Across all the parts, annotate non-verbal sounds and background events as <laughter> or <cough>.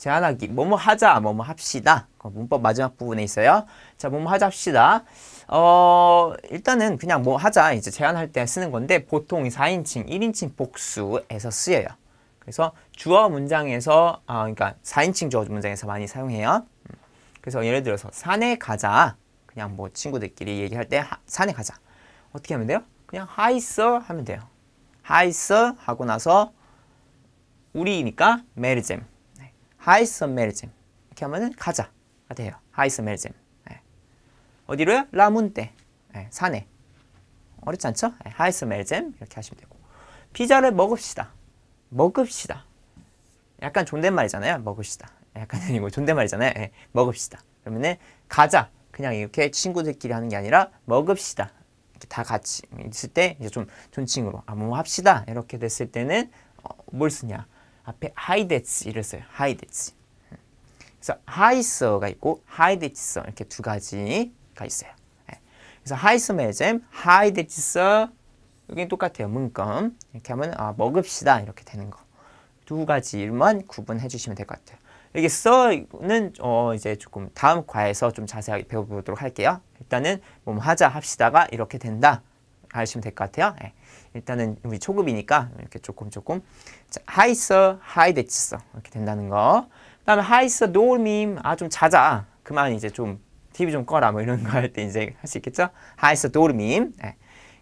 제안하기. 뭐뭐 하자, 뭐뭐 합시다. 그 문법 마지막 부분에 있어요. 자, 뭐뭐 하자 합시다. 어, 일단은 그냥 뭐 하자 이제 제안할 때 쓰는 건데 보통 4인칭, 1인칭 복수에서 쓰여요. 그래서 주어 문장에서, 아, 그러니까 4인칭 주어 문장에서 많이 사용해요. 음. 그래서 예를 들어서 산에 가자. 그냥 뭐 친구들끼리 얘기할 때 하, 산에 가자. 어떻게 하면 돼요? 그냥 하이서 하면 돼요. 하이서 하고 나서 우리니까 메르잼. 하이스멜잼 이렇게 하면은 가자 돼요. 하이스멜잼 예. 어디로요? 라문떼 예, 산에 어렵지 않죠? 예, 하이스멜잼 이렇게 하시면 되고 피자를 먹읍시다. 먹읍시다. 약간 존댓말이잖아요. 먹읍시다. 약간 아니고 존댓말이잖아요. 예, 먹읍시다. 그러면은 가자. 그냥 이렇게 친구들끼리 하는 게 아니라 먹읍시다. 이렇게 다 같이 있을 때 이제 좀 존칭으로 아뭐 합시다. 이렇게 됐을 때는 어, 뭘 쓰냐? 앞에 하이데츠 이랬어요. 하이데츠. 그래서 하이서가 있고 하이데츠서 이렇게 두 가지가 있어요. 예. 그래서 하이스 매점, 하이데츠서 여기 똑같아요. 문건 이렇게 하면 아, 먹읍시다 이렇게 되는 거. 두 가지만 구분해 주시면 될 것 같아요. 여기 써는 어 이제 조금 다음 과에서 좀 자세하게 배워보도록 할게요. 일단은 뭐 하자 합시다가 이렇게 된다. 알시면될것 같아요. 예. 일단은 우리 초급이니까 이렇게 조금 조금 자, 하이서 하이데치 이렇게 된다는 거. 그다음에 하이서 노을밈 아좀 자자 그만 이제 좀 TV 좀 꺼라 뭐 이런 <laughs> 거 할 때 이제 할 수 있겠죠? 하이서 노을밈. 예.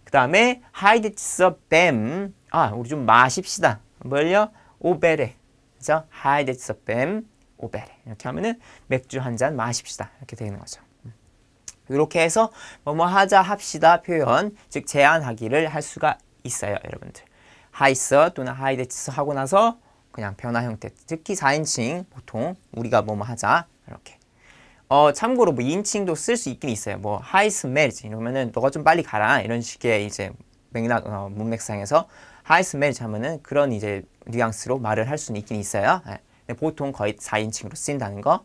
그다음에 하이데치 뱀. 아 우리 좀 마십시다. 뭘요? 오베레. 그죠? 하이데치뱀 오베레. 이렇게 하면은 맥주 한 잔 마십시다. 이렇게 되는 거죠. 이렇게 해서 뭐뭐 뭐 하자 합시다 표현 즉 제안하기를 할 수가 있어요 여러분들 하이스 또는 하이데츠 하고 나서 그냥 변화 형태 특히 4인칭 보통 우리가 뭐뭐 뭐 하자 이렇게 어 참고로 뭐 2인칭도 쓸 수 있긴 있어요 뭐 하이스 멜리지 이러면은 너가 좀 빨리 가라 이런 식의 이제 맥락 어, 문맥상에서 하이스 멜리지 하면은 그런 이제 뉘앙스로 말을 할 수는 있긴 있어요 네. 보통 거의 4인칭으로 쓰인다는 거